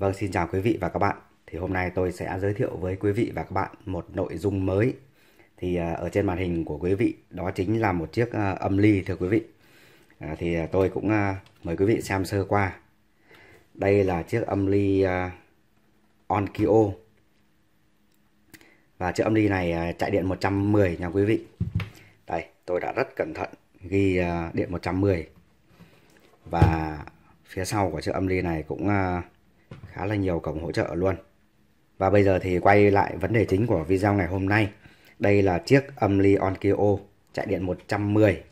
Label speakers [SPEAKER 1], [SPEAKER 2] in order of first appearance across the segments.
[SPEAKER 1] Vâng, xin chào quý vị và các bạn. Thì hôm nay tôi sẽ giới thiệu với quý vị và các bạn một nội dung mới. Thì à, ở trên màn hình của quý vị đó chính là một chiếc à, âm ly thưa quý vị. À, thì tôi cũng mời quý vị xem sơ qua. Đây là chiếc âm ly Onkyo. Và chiếc âm ly này chạy điện 110 nha quý vị. Đây, tôi đã rất cẩn thận ghi điện 110. Và phía sau của chiếc âm ly này cũng khá là nhiều cổng hỗ trợ luôn và bây giờ thì quay lại vấn đề chính của video ngày hôm nay đây là chiếc âm ly Onkyo chạy điện 110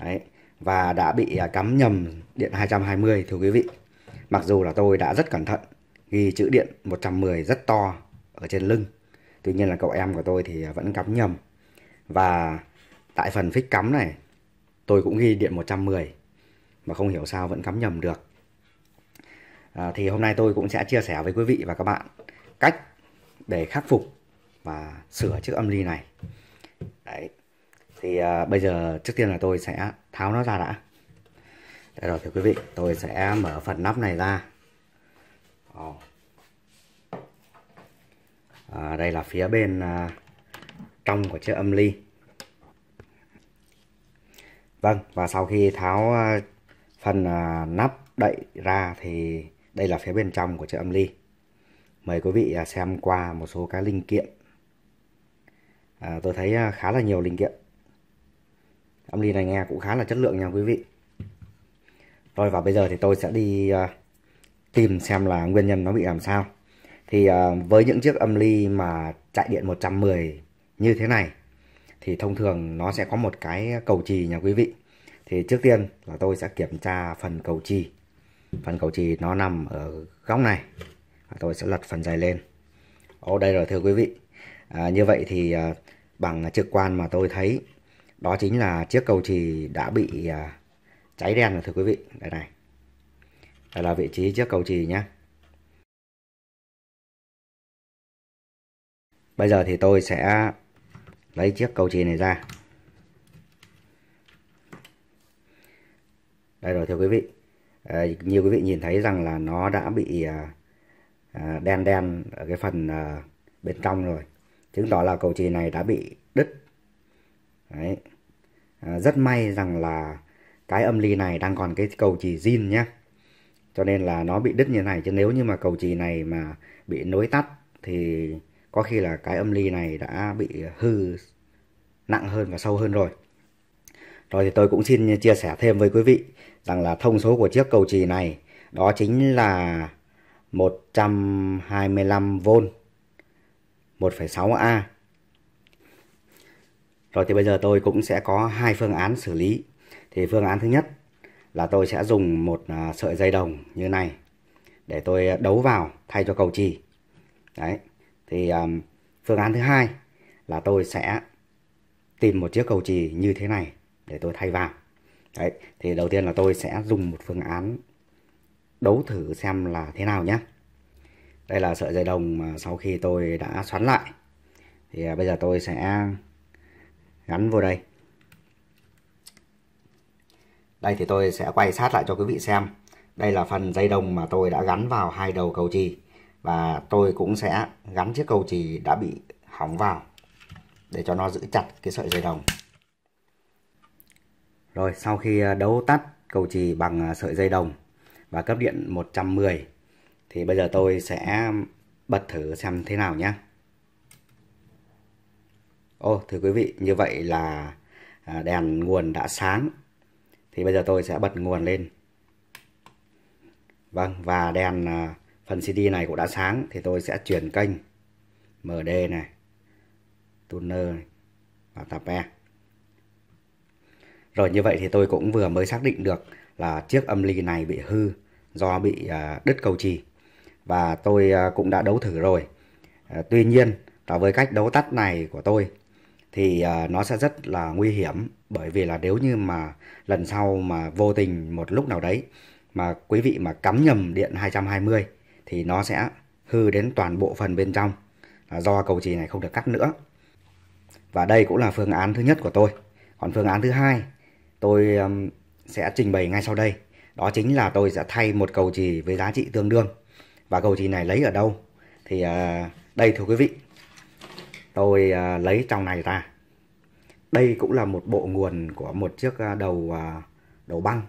[SPEAKER 1] Đấy, và đã bị à, cắm nhầm điện 220 thưa quý vị mặc dù là tôi đã rất cẩn thận ghi chữ điện 110 rất to ở trên lưng tuy nhiên là cậu em của tôi thì à, vẫn cắm nhầm và tại phần phích cắm này tôi cũng ghi điện 110 mà không hiểu sao vẫn cắm nhầm được à, thì hôm nay tôi cũng sẽ chia sẻ với quý vị và các bạn cách để khắc phục và sửa chiếc âm ly này đấy thì à, bây giờ trước tiên là tôi sẽ tháo nó ra đã đây rồi thì quý vị tôi sẽ mở phần nắp này ra À, đây là phía bên à, trong của chiếc âm ly vâng và sau khi tháo phần à, nắp đậy ra thì đây là phía bên trong của chiếc âm ly. Mời quý vị à, xem qua một số các linh kiện. À, tôi thấy à, khá là nhiều linh kiện. Âm ly này nghe cũng khá là chất lượng nha quý vị. Rồi và bây giờ thì tôi sẽ đi à, tìm xem là nguyên nhân nó bị làm sao. Thì với những chiếc âm ly mà chạy điện 110 như thế này thì thông thường nó sẽ có một cái cầu trì nha quý vị. Thì trước tiên là tôi sẽ kiểm tra phần cầu trì phần cầu chì nó nằm ở góc này và tôi sẽ lật phần dày lên ô đây rồi thưa quý vị à, như vậy thì à, bằng trực quan mà tôi thấy đó chính là chiếc cầu chì đã bị à, cháy đen rồi thưa quý vị đây này đây là vị trí chiếc cầu chì nhé bây giờ thì tôi sẽ lấy chiếc cầu chì này ra đây rồi thưa quý vị Ờ, nhiều quý vị nhìn thấy rằng là nó đã bị à, à, đen đen ở cái phần à, bên trong rồi chứng tỏ là cầu chì này đã bị đứt đấy ờ, rất may rằng là cái âm ly này đang còn cái cầu chì zin nhé cho nên là nó bị đứt như này chứ nếu như mà cầu chì này mà bị nối tắt thì có khi là cái âm ly này đã bị hư nặng hơn và sâu hơn rồi rồi thì tôi cũng xin chia sẻ thêm với quý vị rằng là thông số của chiếc cầu trì này đó chính là 125V 1,6A. Rồi thì bây giờ tôi cũng sẽ có hai phương án xử lý. Thì phương án thứ nhất là tôi sẽ dùng một à, sợi dây đồng như này để tôi đấu vào thay cho cầu trì. Đấy. Thì à, phương án thứ hai là tôi sẽ tìm một chiếc cầu trì như thế này để tôi thay vào đấy thì đầu tiên là tôi sẽ dùng một phương án đấu thử xem là thế nào nhé đây là sợi dây đồng mà sau khi tôi đã xoắn lại thì à, bây giờ tôi sẽ gắn vô đây đây thì tôi sẽ quay sát lại cho quý vị xem đây là phần dây đồng mà tôi đã gắn vào hai đầu cầu chì và tôi cũng sẽ gắn chiếc cầu chì đã bị hỏng vào để cho nó giữ chặt cái sợi dây đồng rồi sau khi à, đấu tắt cầu chì bằng à, sợi dây đồng và cấp điện 110 thì bây giờ tôi sẽ bật thử xem thế nào nhé. Ô thưa quý vị, như vậy là à, đèn nguồn đã sáng. Thì bây giờ tôi sẽ bật nguồn lên. Vâng, và đèn phần CD này cũng đã sáng thì tôi sẽ chuyển kênh MD này, tuner này và e. Rồi như vậy thì tôi cũng vừa mới xác định được là chiếc âm ly này bị hư do bị à, đứt cầu trì. Và tôi à, cũng đã đấu thử rồi. À, tuy nhiên là với cách đấu tắt này của tôi thì nó sẽ rất là nguy hiểm bởi vì là nếu như mà lần sau mà vô tình một lúc nào đấy mà quý vị mà cắm nhầm điện 220 thì nó sẽ hư đến toàn bộ phần bên trong là do cầu trì này không được cắt nữa. Và đây cũng là phương án thứ nhất của tôi. Còn phương án thứ hai tôi um, sẽ trình bày ngay sau đây. Đó chính là tôi sẽ thay một cầu chì với giá trị tương đương. Và cầu chì này lấy ở đâu? Thì uh, đây thưa quý vị, tôi uh, lấy trong này ra. Đây cũng là một bộ nguồn của một chiếc uh, đầu uh, đầu băng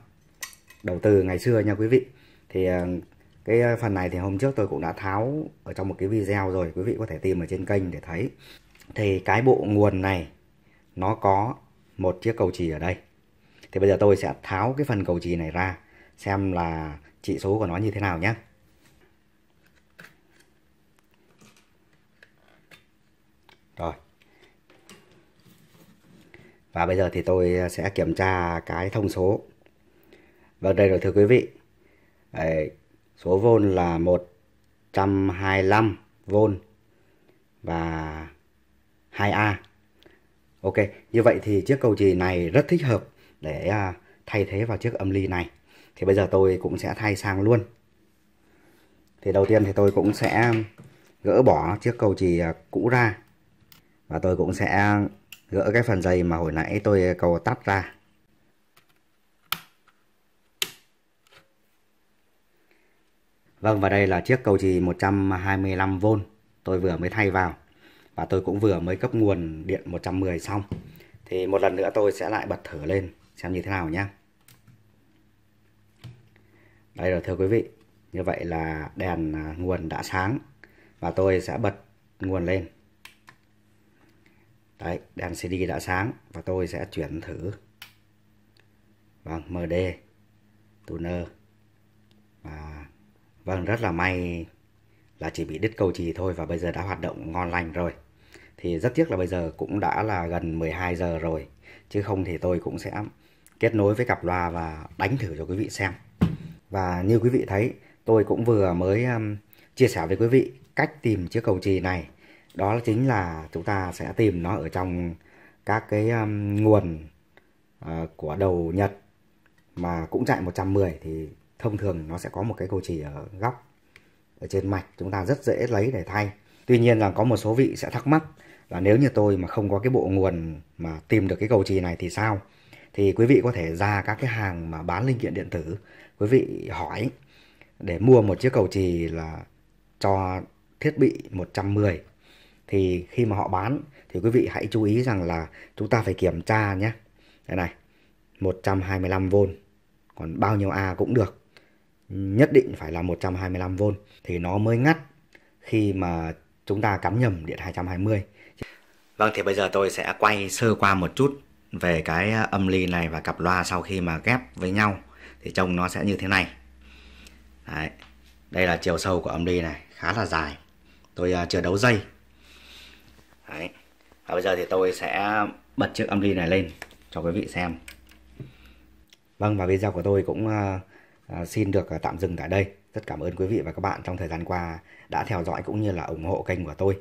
[SPEAKER 1] đầu từ ngày xưa nha quý vị. Thì uh, cái phần này thì hôm trước tôi cũng đã tháo ở trong một cái video rồi quý vị có thể tìm ở trên kênh để thấy thì cái bộ nguồn này nó có một chiếc cầu chì ở đây thì bây giờ tôi sẽ tháo cái phần cầu chì này ra xem là trị số của nó như thế nào nhé rồi và bây giờ thì tôi sẽ kiểm tra cái thông số vâng đây rồi thưa quý vị Đấy, số vôn là 125 vôn và 2A ok như vậy thì chiếc cầu chì này rất thích hợp để à, thay thế vào chiếc âm ly này thì bây giờ tôi cũng sẽ thay sang luôn thì đầu tiên thì tôi cũng sẽ gỡ bỏ chiếc cầu chì à, cũ ra và tôi cũng sẽ gỡ cái phần dây mà hồi nãy tôi cầu tắt ra Vâng và đây là chiếc cầu chì 125V tôi vừa mới thay vào và tôi cũng vừa mới cấp nguồn điện 110 xong thì một lần nữa tôi sẽ lại bật thử lên xem như thế nào nhé đây rồi thưa quý vị như vậy là đèn à, nguồn đã sáng và tôi sẽ bật nguồn lên đấy đèn CD đã sáng và tôi sẽ chuyển thử vâng MD tuner và vâng rất là may là chỉ bị đứt cầu chì thôi và bây giờ đã hoạt động ngon lành rồi thì rất tiếc là bây giờ cũng đã là gần 12 giờ rồi chứ không thì tôi cũng sẽ kết nối với cặp loa và đánh thử cho quý vị xem và như quý vị thấy tôi cũng vừa mới um, chia sẻ với quý vị cách tìm chiếc cầu chì này đó chính là chúng ta sẽ tìm nó ở trong các cái um, nguồn uh, của đầu Nhật mà cũng chạy 110 thì thông thường nó sẽ có một cái cầu chỉ ở góc ở trên mạch chúng ta rất dễ lấy để thay tuy nhiên là có một số vị sẽ thắc mắc là nếu như tôi mà không có cái bộ nguồn mà tìm được cái cầu chì này thì sao thì quý vị có thể ra các cái hàng mà bán linh kiện điện tử quý vị hỏi để mua một chiếc cầu chì là cho thiết bị 110 thì khi mà họ bán thì quý vị hãy chú ý rằng là chúng ta phải kiểm tra nhé đây này 125V còn bao nhiêu A cũng được nhất định phải là 125V thì nó mới ngắt khi mà chúng ta cắm nhầm điện 220 Vâng thì bây giờ tôi sẽ quay sơ qua một chút về cái à, âm ly này và cặp loa sau khi mà ghép với nhau thì trông nó sẽ như thế này Đấy. đây là chiều sâu của âm ly này khá là dài tôi à, chưa đấu dây Đấy. và bây giờ thì tôi sẽ bật chiếc âm ly này lên cho quý vị xem vâng và video của tôi cũng à, xin được tạm dừng tại đây rất cảm ơn quý vị và các bạn trong thời gian qua đã theo dõi cũng như là ủng hộ kênh của tôi